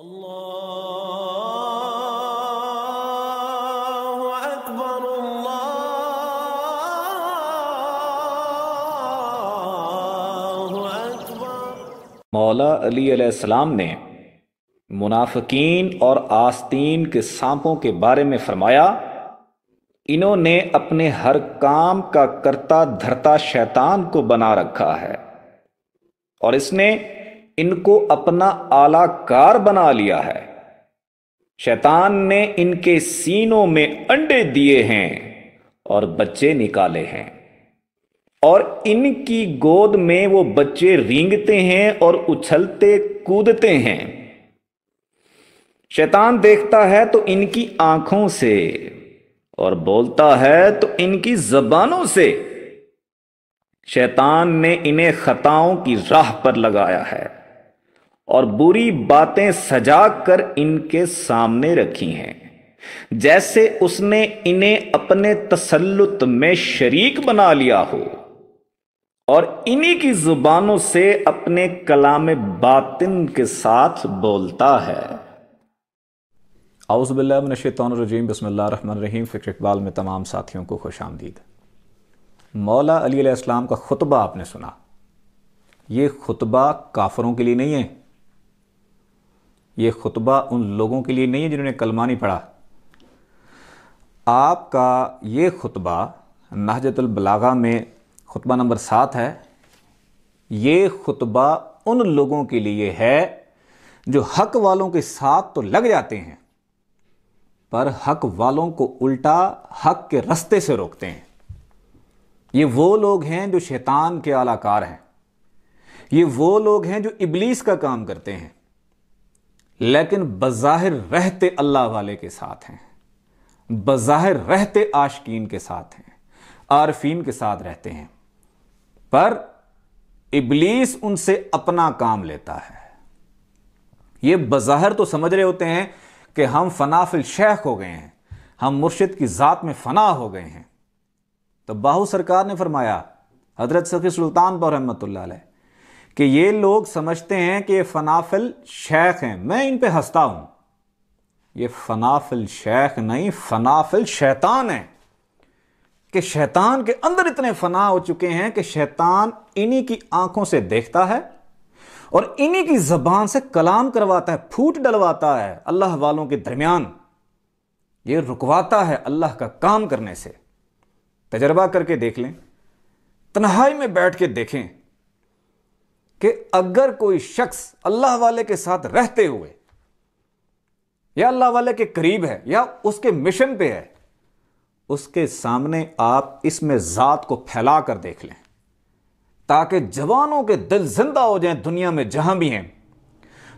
الله أكبر الله أكبر मौला अली ने मुनाफिकीन और आस्तीन के सांपों के बारे में फरमाया इन्होंने अपने हर काम का करता धरता शैतान को बना रखा है और इसने इनको अपना आलाकार बना लिया है शैतान ने इनके सीनों में अंडे दिए हैं और बच्चे निकाले हैं और इनकी गोद में वो बच्चे रींगते हैं और उछलते कूदते हैं शैतान देखता है तो इनकी आंखों से और बोलता है तो इनकी जबानों से शैतान ने इन्हें खताओं की राह पर लगाया है और बुरी बातें सजा कर इनके सामने रखी हैं जैसे उसने इन्हें अपने तसल्लुत में शरीक बना लिया हो और इन्हीं की जुबानों से अपने कलाम बातिन के साथ बोलता है आउज़बिल्लाशैतरजीम बसमीम फ़िक्र इकबाल में तमाम साथियों को खुश आमदीद मौला अली का खुतबा आपने सुना ये खुतबा काफरों के लिए नहीं है ये खुतबा उन लोगों के लिए नहीं है जिन्होंने कलमा नहीं पढ़ा आपका ये खुतबा नहजतुलबलागा में खुतबा नंबर सात है ये खुतबा उन लोगों के लिए है जो हक वालों के साथ तो लग जाते हैं पर हक वालों को उल्टा हक के रस्ते से रोकते हैं ये वो लोग हैं जो शैतान के आलाकार हैं ये वो लोग हैं जो इबलीस का काम करते हैं लेकिन बज़ाहिर रहते अल्लाह वाले के साथ हैं बज़ाहिर रहते आशकीन के साथ हैं आरफीन के साथ रहते हैं पर इबलीस उनसे अपना काम लेता है ये बज़ाहिर तो समझ रहे होते हैं कि हम फनाफिल शेख हो गए हैं हम मुर्शिद की ज़ात में फ़ना हो गए हैं तो बाहू सरकार ने फरमाया हजरत सफ़ी सुल्तान पर रहमत कि ये लोग समझते हैं कि ये फनाफिल शेख हैं मैं इन पर हंसता हूं ये फनाफिल शेख नहीं फनाफिल शैतान है कि शैतान के अंदर इतने फना हो चुके हैं कि शैतान इन्हीं की आंखों से देखता है और इन्हीं की जबान से कलाम करवाता है फूट डलवाता है अल्लाह वालों के दरमियान ये रुकवाता है अल्लाह का काम करने से तजर्बा करके देख लें तन्हाई में बैठ के देखें कि अगर कोई शख्स अल्लाह वाले के साथ रहते हुए या अल्लाह वाले के करीब है या उसके मिशन पे है उसके सामने आप इसमें ज़ात को फैला कर देख लें ताकि जवानों के दिल जिंदा हो जाएं दुनिया में जहां भी हैं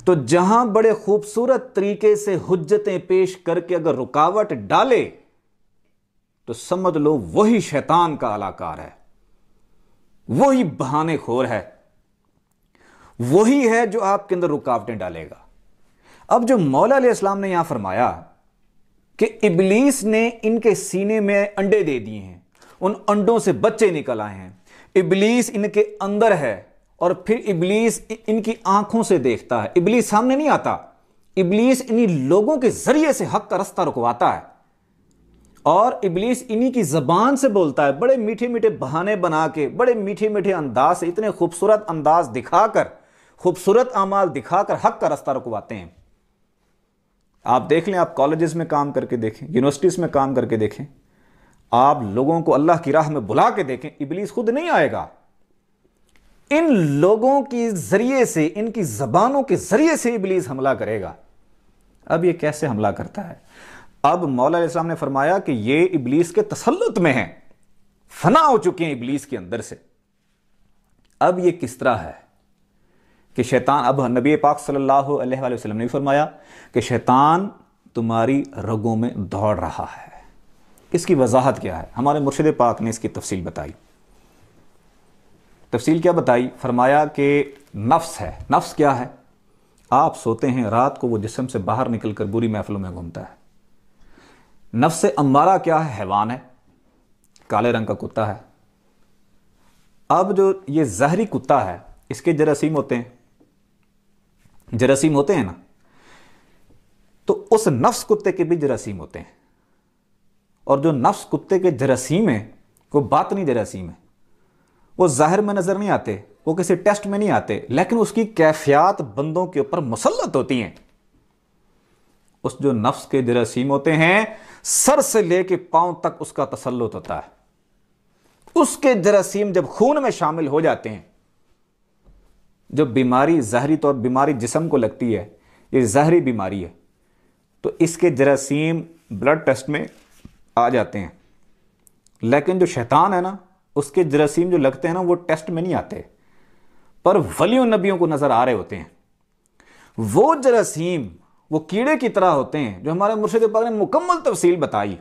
तो जहां बड़े खूबसूरत तरीके से हुज्जतें पेश करके अगर रुकावट डाले तो समझ लो वही शैतान का अलाकार है वही बहाने खोर है वही है जो आपके अंदर रुकावटें डालेगा अब जो मौला इस्लाम ने यहां फरमाया कि इबलीस ने इनके सीने में अंडे दे दिए हैं उन अंडों से बच्चे निकल आए हैं इबलीस इनके अंदर है और फिर इबलीस इनकी आंखों से देखता है इबलीस सामने नहीं आता इबलीस इन्हीं लोगों के जरिए से हक का रास्ता रुकवाता है और इबलीस इन्हीं की ज़बान से बोलता है बड़े मीठे मीठे बहाने बना के बड़े मीठे मीठे अंदाज से इतने खूबसूरत अंदाज दिखाकर खूबसूरत अमाल दिखाकर हक का रास्ता रुकवाते हैं आप देख लें आप कॉलेजेस में काम करके देखें यूनिवर्सिटीज़ में काम करके देखें आप लोगों को अल्लाह की राह में बुला के देखें इबलीस खुद नहीं आएगा इन लोगों के ज़रिए से इनकी ज़बानों के ज़रिए से इबलीस हमला करेगा अब ये कैसे हमला करता है अब मौला इस्लाम ने फरमाया कि ये इबलीस के तसलुत में है फना हो चुके हैं इबलीस के अंदर से अब ये किस तरह है कि शैतान अब नबी पाक सल्लल्लाहु अलैहि वसल्लम ने फरमाया कि शैतान तुम्हारी रगों में दौड़ रहा है इसकी वजाहत क्या है हमारे मुर्शद पाक ने इसकी तफसील बताई तफसील क्या बताई फरमाया कि नफ्स है नफ्स क्या है आप सोते हैं रात को वो जिसम से बाहर निकल कर बुरी महफलों में घूमता है नफ्स अम्बारा क्या है हैवान है काले रंग का कुत्ता है अब जो ये जहरी कुत्ता है इसके जरासीम होते हैं जरासीम होते हैं ना तो उस नफ्स कुत्ते के भी जरासीम होते हैं और जो नफ्स कुत्ते के जरासीम हैं वो बात नहीं जरासीम है वो ज़ाहिर में नज़र नहीं आते वो किसी टेस्ट में नहीं आते लेकिन उसकी कैफियात बंदों के ऊपर मुसलत होती हैं उस जो नफ्स के जरासीम होते हैं सर से लेके पांव तक उसका तसलुत होता है उसके जरासीम जब खून में शामिल हो जाते हैं जो बीमारी जहरी तौर बीमारी जिसम को लगती है ये जहरी बीमारी है तो इसके जरासीम ब्लड टेस्ट में आ जाते हैं लेकिन जो शैतान है ना उसके जरासीम जो लगते हैं ना वो टेस्ट में नहीं आते पर वलियों नबियों को नज़र आ रहे होते हैं वो जरासीम वो कीड़े की तरह होते हैं जो हमारे मुर्शद पाक ने मुकम्मल तफसील बताई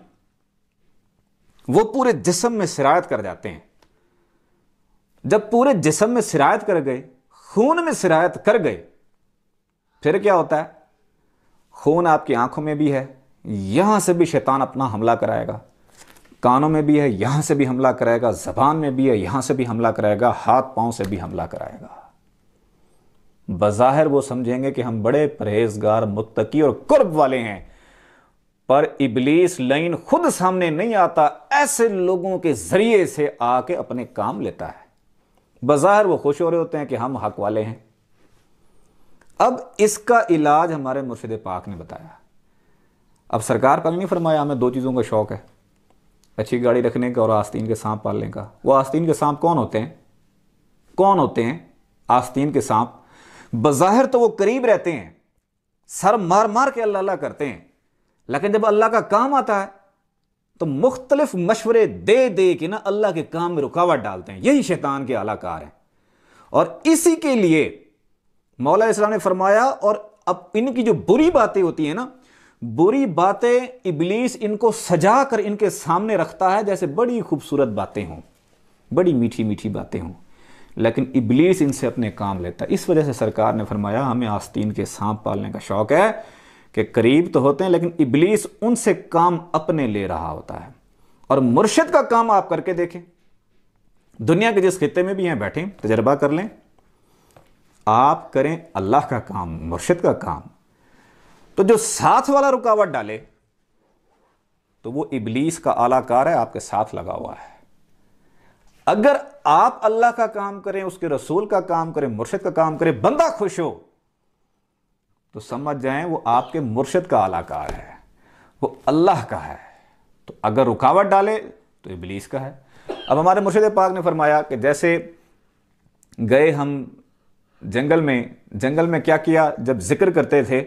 वो पूरे जिसम में शरायत कर जाते हैं जब पूरे जिसम में शरायत कर गए खून में सिरायत कर गए फिर क्या होता है खून आपकी आंखों में भी है यहां से भी शैतान अपना हमला कराएगा कानों में भी है यहां से भी हमला कराएगा जबान में भी है यहां से भी हमला कराएगा हाथ पांव से भी हमला कराएगा बज़ाहिर वो समझेंगे कि हम बड़े परहेजगार मुत्तकी और कुर्ब वाले हैं पर इबलीस लाइन खुद सामने नहीं आता ऐसे लोगों के जरिए से आके अपने काम लेता है बज़ाहिर वो खुश हो रहे होते हैं कि हम हक वाले हैं अब इसका इलाज हमारे मुर्शद पाक ने बताया अब सरकार पाक नहीं फरमाया हमें दो चीज़ों का शौक़ है अच्छी गाड़ी रखने का और आस्तीन के सांप पालने का वो आस्तीन के सांप कौन होते हैं कौन होते हैं आस्तीन के सांप बज़ाहिर तो वो करीब रहते हैं सर मार मार के अल्लाह करते हैं लेकिन जब अल्लाह का काम आता है तो मुख्तलिफ मशवरे दे दे के ना अल्लाह के काम में रुकावट डालते हैं यही शैतान के अलाकार हैं और इसी के लिए मौला इस्लाम ने फरमाया और अब इनकी जो बुरी बातें होती हैं ना बुरी बातें इबलीस इनको सजा कर इनके सामने रखता है जैसे बड़ी खूबसूरत बातें हों बड़ी मीठी मीठी बातें हों लेकिन इबलीस इनसे अपने काम लेता है इस वजह से सरकार ने फरमाया हमें आस्तीन के सांप पालने का शौक़ है के करीब तो होते हैं लेकिन इबलीस उनसे काम अपने ले रहा होता है और मुर्शिद का काम आप करके देखें दुनिया के जिस खत्े में भी हैं बैठे तजर्बा कर लें आप करें अल्लाह का काम मुर्शिद का काम तो जो साथ वाला रुकावट डाले तो वो इबलीस का आलाकार है आपके साथ लगा हुआ है अगर आप अल्लाह का काम करें उसके रसूल का काम करें मुर्शिद का काम करें बंदा खुश हो तो समझ जाएं वो आपके मुर्शद का आलाकार है वो अल्लाह का है तो अगर रुकावट डाले तो इबलीस का है अब हमारे मुर्शद पाक ने फरमाया कि जैसे गए हम जंगल में जंगल में क्या किया जब जिक्र करते थे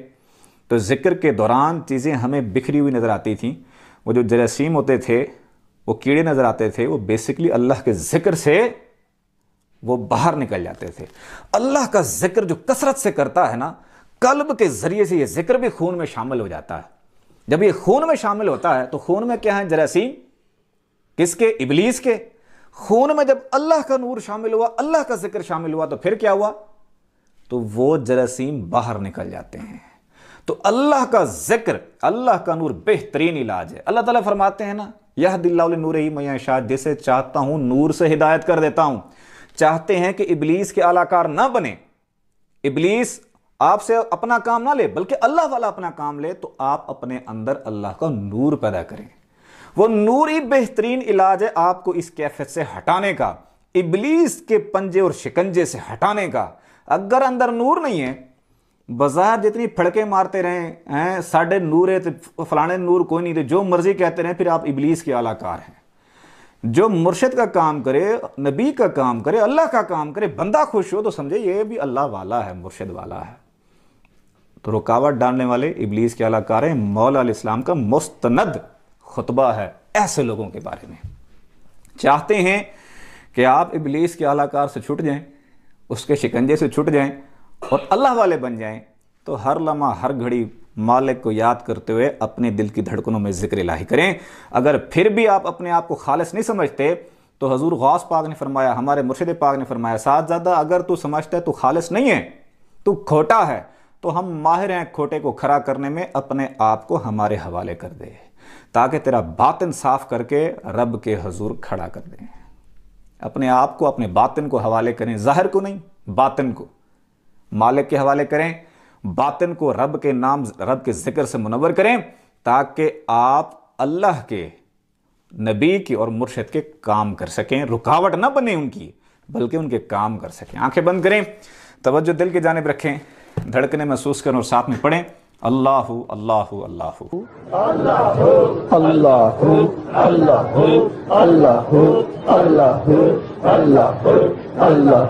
तो जिक्र के दौरान चीज़ें हमें बिखरी हुई नज़र आती थी वो जो जरासीम होते थे वो कीड़े नज़र आते थे वो बेसिकली अल्लाह के ज़िक्र से वो बाहर निकल जाते थे अल्लाह का ज़िक्र जो कसरत से करता है ना कल्ब के ज़रिए से ये ज़िक्र भी खून में शामिल हो जाता है जब ये खून में शामिल होता है तो खून में क्या है जरासीम किसके इबलीस के खून में जब अल्लाह का नूर शामिल हुआ अल्लाह का जिक्र शामिल हुआ तो फिर क्या हुआ तो वो जरासीम बाहर निकल जाते हैं तो अल्लाह का जिक्र अल्लाह का नूर बेहतरीन इलाज है अल्लाह ताला फरमाते हैं ना यह दिल्ला नूर ही मैं शाह जिसे चाहता हूं नूर से हिदायत कर देता हूं चाहते हैं कि इबलीस के आलाकार ना बने इबलीस आपसे अपना काम ना ले बल्कि अल्लाह वाला अपना काम ले तो आप अपने अंदर अल्लाह का नूर पैदा करें वो नूर ही बेहतरीन इलाज है आपको इस कैफियत से हटाने का इबलीस के पंजे और शिकंजे से हटाने का अगर अंदर नूर नहीं है बाजार जितनी फड़के मारते रहे हैं साढ़े नूर है तो फलाने नूर कोई नहीं थे तो जो मर्जी कहते रहे फिर आप इबलीस के आलाकार हैं जो मुर्शद का काम करे नबी का काम करे अल्लाह का काम करे बंदा खुश हो तो समझे ये भी अल्लाह वाला है मुर्शद वाला है तो रुकावट डालने वाले इबलीस के अलाकार मौला इस्लाम का मुस्तनद खुतबा है ऐसे लोगों के बारे में चाहते हैं कि आप इबलीस के अलाकार से छुट जाएं उसके शिकंजे से छुट जाएं और अल्लाह वाले बन जाएं तो हर लम्हा हर घड़ी मालिक को याद करते हुए अपने दिल की धड़कनों में जिक्र लाही करें अगर फिर भी आप अपने आप को खालस नहीं समझते तो हजूर गौस पाक ने फरमाया हमारे मुर्शिद पाक ने फरमाया साथ ज़्यादा अगर तू समझता है तो खालस नहीं है तू खोटा है तो हम माहिर हैं खोटे को खरा करने में अपने आप को हमारे हवाले कर दे ताकि तेरा बातिन साफ करके रब के हजूर खड़ा कर दें अपने आप को अपने बातिन को हवाले करें ज़ाहिर को नहीं बातिन को मालिक के हवाले करें बातिन को रब के नाम रब के जिक्र से मुनवर करें ताकि आप अल्लाह के नबी की और मुर्शद के काम कर सकें रुकावट ना बने उनकी बल्कि उनके काम कर सकें आंखें बंद करें तवज्जो दिल की जानब रखें धड़कने महसूस करें और साथ में पढ़ें अल्लाह अल्लाह अल्लाह अल्लाह अल्लाह अल्लाह अल्लाह अल्लाह अल्लाह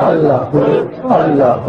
अल्लाह अल्लाह